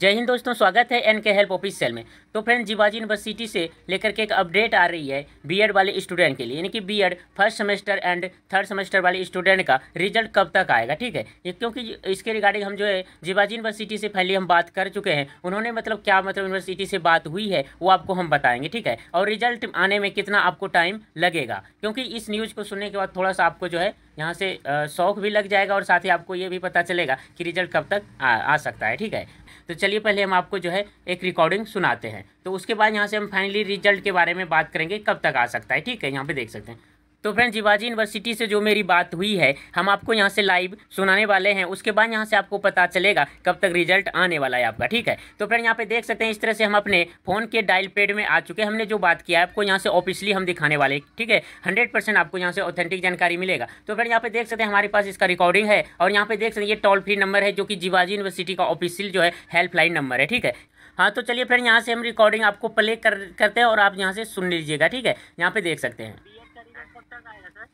जय हिंद दोस्तों स्वागत है N K help office cell में तो फ्रेंड जीवाजी यूनिवर्सिटी से लेकर के एक अपडेट आ रही है बीएड वाले स्टूडेंट के लिए यानी कि BEd first semester and third semester वाले स्टूडेंट का रिजल्ट कब तक आएगा ठीक है क्योंकि इसके रिगार्डिंग हम जो है जीवाजी यूनिवर्सिटी से पहले हम बात कर चुके हैं उन्होंने मतलब क्या मतलब यूनिवर्सिटी से बात हुई है वो आपको हम बताएंगे ठीक है और रिजल्ट आने में कितना आपको टाइम लगेगा क्योंकि इस न्यूज़ को सुनने के बाद थोड़ा सा आपको जो है यहाँ से शौक भी लग जाएगा और साथ ही आपको ये भी पता चलेगा कि रिजल्ट कब तक आ, आ सकता है ठीक है तो चलिए पहले हम आपको जो है एक रिकॉर्डिंग सुनाते हैं तो उसके बाद यहाँ से हम फाइनली रिजल्ट के बारे में बात करेंगे कब तक आ सकता है ठीक है यहाँ पे देख सकते हैं तो फ्रेंड शिवाजी यूनिवर्सिटी से जो मेरी बात हुई है हम आपको यहाँ से लाइव सुनाने वाले हैं उसके बाद यहाँ से आपको पता चलेगा कब तक रिजल्ट आने वाला है आपका ठीक है तो फ्रेंड यहाँ पे देख सकते हैं इस तरह से हम अपने फ़ोन के डायल पेड में आ चुके हैं हमने जो बात किया है आपको यहाँ से ऑफिशियली हम दिखाने वाले ठीक है हंड्रेड आपको यहाँ से ऑथेंटिक जानकारी मिलेगा तो फ्रेंड यहाँ पे देख सकते हैं हमारे पास इसका रिकॉर्डिंग है और यहाँ पे देख सकते हैं ये टोल फ्री नंबर है जो कि जिवाजी यूनिवर्सिटी का ऑफिशियल जो है हेल्पलाइन नंबर है ठीक है हाँ तो चलिए फ्रेंड यहाँ से हम रिकॉर्डिंग आपको प्ले कर करते हैं और आप यहाँ से सुन लीजिएगा ठीक है यहाँ पे देख सकते हैं का आएगा सर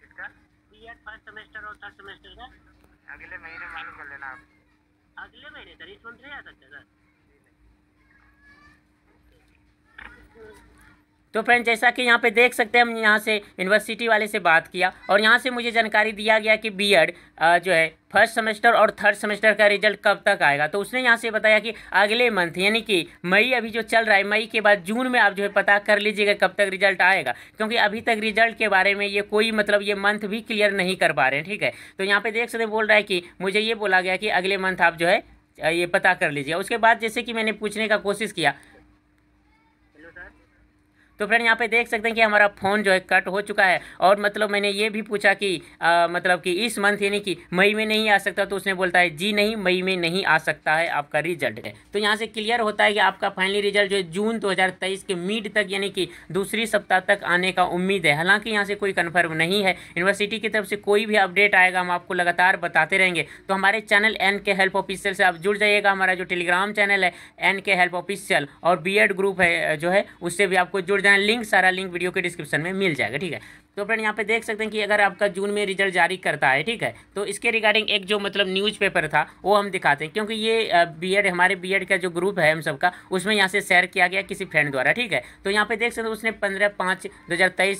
किसका बी एड फर्स्ट सेमेस्टर और थर्ड सेमेस्टर का अगले महीने मालूम कर लेना आप अगले महीने सर इस मंथ नहीं आ सकते सर तो फ्रेंड जैसा कि यहाँ पे देख सकते हैं हम यहाँ से यूनिवर्सिटी वाले से बात किया और यहाँ से मुझे जानकारी दिया गया कि बी जो है फर्स्ट सेमेस्टर और थर्ड सेमेस्टर का रिजल्ट कब तक आएगा तो उसने यहाँ से बताया कि अगले मंथ यानी कि मई अभी जो चल रहा है मई के बाद जून में आप जो है पता कर लीजिएगा कब तक रिजल्ट आएगा क्योंकि अभी तक रिजल्ट के बारे में ये कोई मतलब ये मंथ भी क्लियर नहीं कर पा रहे हैं ठीक है तो यहाँ पर देख सकते बोल रहा है कि मुझे ये बोला गया कि अगले मंथ आप जो है ये पता कर लीजिए उसके बाद जैसे कि मैंने पूछने का कोशिश किया तो फ्रेंड यहाँ पे देख सकते हैं कि हमारा फ़ोन जो है कट हो चुका है और मतलब मैंने ये भी पूछा कि आ, मतलब कि इस मंथ यानी कि मई में नहीं आ सकता तो उसने बोलता है जी नहीं मई में नहीं आ सकता है आपका रिजल्ट है तो यहाँ से क्लियर होता है कि आपका फाइनली रिजल्ट जो है जून 2023 के मिड तक यानी कि दूसरी सप्ताह तक आने का उम्मीद है हालाँकि यहाँ से कोई कन्फर्म नहीं है यूनिवर्सिटी की तरफ से कोई भी अपडेट आएगा हम आपको लगातार बताते रहेंगे तो हमारे channel N K help official से आप जुड़ जाइएगा हमारा जो टेलीग्राम चैनल है एन के हेल्प ऑफिशियल और बी ग्रुप है जो है उससे भी आपको जुड़ देना लिंक सारा लिंक वीडियो के डिस्क्रिप्शन में मिल जाएगा ठीक है तो फ्रेंड यहाँ पे देख सकते हैं कि अगर आपका जून में रिजल्ट जारी करता है ठीक है तो इसके रिगार्डिंग एक जो मतलब न्यूज़पेपर था वो हम दिखाते हैं क्योंकि ये बीएड हमारे बीएड का जो ग्रुप है हम सबका उसमें यहाँ से शेयर किया गया किसी फ्रेंड द्वारा ठीक है तो यहाँ पे देख सकते हैं उसने पंद्रह पाँच दो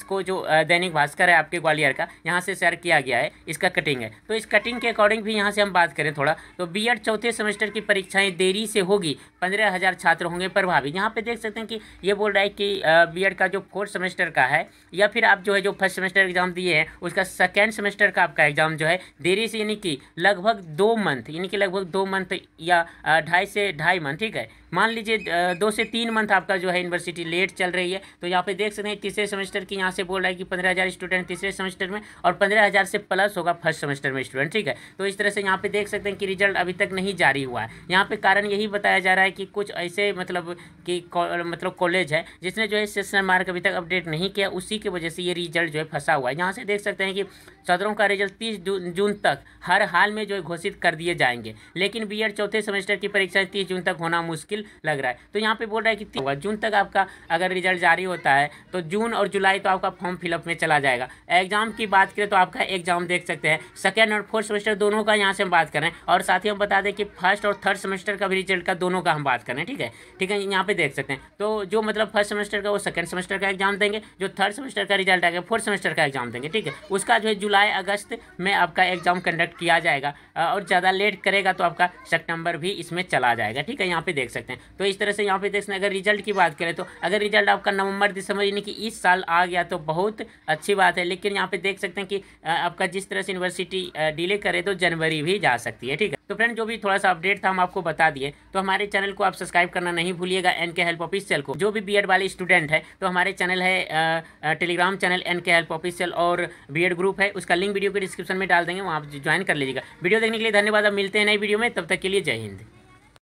को जो दैनिक भास्कर है आपके ग्वालियर का यहाँ से शेयर किया गया है इसका कटिंग है तो इस कटिंग के अकॉर्डिंग भी यहाँ से हम बात करें थोड़ा तो बी चौथे सेमेस्टर की परीक्षाएँ देरी से होगी पंद्रह छात्र होंगे प्रभावित यहाँ पर देख सकते हैं कि ये बोल रहा है कि बी का जो फोर्थ सेमेस्टर का है या फिर आप जो है जो फर्स्ट सेमेस्टर एग्जाम दिए हैं उसका सेकेंड सेमेस्टर का आपका एग्जाम जो है देरी से यानी कि लगभग दो मंथ यानी कि लगभग दो मंथ या ढाई से ढाई मंथ ठीक है मान लीजिए दो से तीन मंथ आपका जो है यूनिवर्सिटी लेट चल रही है तो यहाँ पे देख सकते हैं तीसरे सेमेस्टर की यहाँ से बोल रहा है कि पंद्रह हज़ार स्टूडेंट तीसरे सेमेस्टर में और पंद्रह हज़ार से प्लस होगा फर्स्ट सेमेस्टर में स्टूडेंट ठीक है तो इस तरह से यहाँ पे देख सकते हैं कि रिजल्ट अभी तक नहीं जारी हुआ है यहाँ पे कारण यही बताया जा रहा है कि कुछ ऐसे मतलब कि मतलब कॉलेज है जिसने जो है क्वेश्चन मार्क अभी तक अपडेट नहीं किया उसी की वजह से ये रिजल्ट जो है फंसा हुआ है यहाँ से देख सकते हैं कि सदरों का रिजल्ट तीस जून तक हर हाल में जो है घोषित कर दिए जाएंगे लेकिन बी चौथे सेमेस्टर की परीक्षाएं तीस जून तक होना मुश्किल लग रहा है तो यहाँ पर बोल रहा है कि जून तक आपका अगर रिजल्ट जारी होता है तो जून और जुलाई तो आपका फॉर्म फिलअप में चला जाएगा एग्जाम की बात करें तो आपका एग्जाम देख सकते हैं सेकेंड और फोर्थ सेमेस्टर दोनों का यहाँ से हम बात करें और साथ ही हम बता दें कि फर्स्ट और थर्ड सेमेस्टर का भी रिजल्ट का दोनों का हम बात करें ठीक है ठीक है यहाँ पे देख सकते हैं तो जो मतलब फर्स्ट सेमेस्टर का वो सेकेंड सेमेस्टर का एग्जाम देंगे जो थर्ड सेमेस्टर का रिजल्ट आएगा फोर्थ सेमेस्टर का एग्जाम देंगे ठीक है उसका जो है जुलाई अगस्त में आपका एग्जाम कंडक्ट किया जाएगा और ज़्यादा लेट करेगा तो आपका सेप्टेम्बर भी इसमें चला जाएगा ठीक है यहाँ पे देख सकते हैं तो इस तरह से यहाँ पे देख सकते हैं अगर रिजल्ट की बात करें तो अगर रिजल्ट आपका नवंबर दिसंबर यानी कि इस साल आ गया तो बहुत अच्छी बात है लेकिन यहाँ पे देख सकते हैं कि आपका जिस तरह से यूनिवर्सिटी डिले करे तो जनवरी भी जा सकती है ठीक है तो फ्रेंड जो भी थोड़ा सा अपडेट था हम आपको बता दिए तो हमारे चैनल को आप सब्सक्राइब करना नहीं भूलिएगा एन के हेल्प ऑफिशियल को जो भी बी वाले स्टूडेंट है तो हमारे चैनल है Telegram channel N K help official और बी ग्रुप है उसका लिंक वीडियो के डिस्क्रिप्शन में डाल देंगे वहाँ आप ज्वाइन कर लीजिएगा वीडियो देखने के लिए धन्यवाद अब मिलते हैं नई वीडियो में तब तक के लिए जय हिंद